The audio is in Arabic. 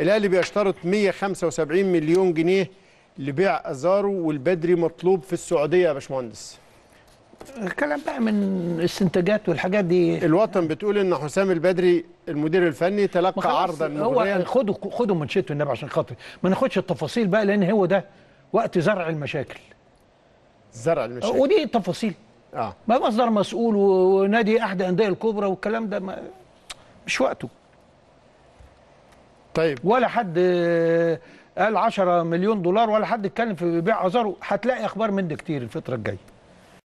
الاهلي بيشترط 175 مليون جنيه لبيع ازارو والبدري مطلوب في السعوديه يا باشمهندس الكلام بقى من الاستنتاجات والحاجات دي الوطن بتقول ان حسام البدري المدير الفني تلقى عرضا مغريا هو خدوا خدوا منشته النبي عشان خاطر ما ناخدش التفاصيل بقى لان هو ده وقت زرع المشاكل زرع المشاكل ودي تفاصيل اه ما مصدر مسؤول ونادي احد الانديه الكبرى والكلام ده ما مش وقته طيب ولا حد آه، قال 10 مليون دولار ولا حد اتكلم في بيع ازارو هتلاقي اخبار من دي كتير الفتره الجايه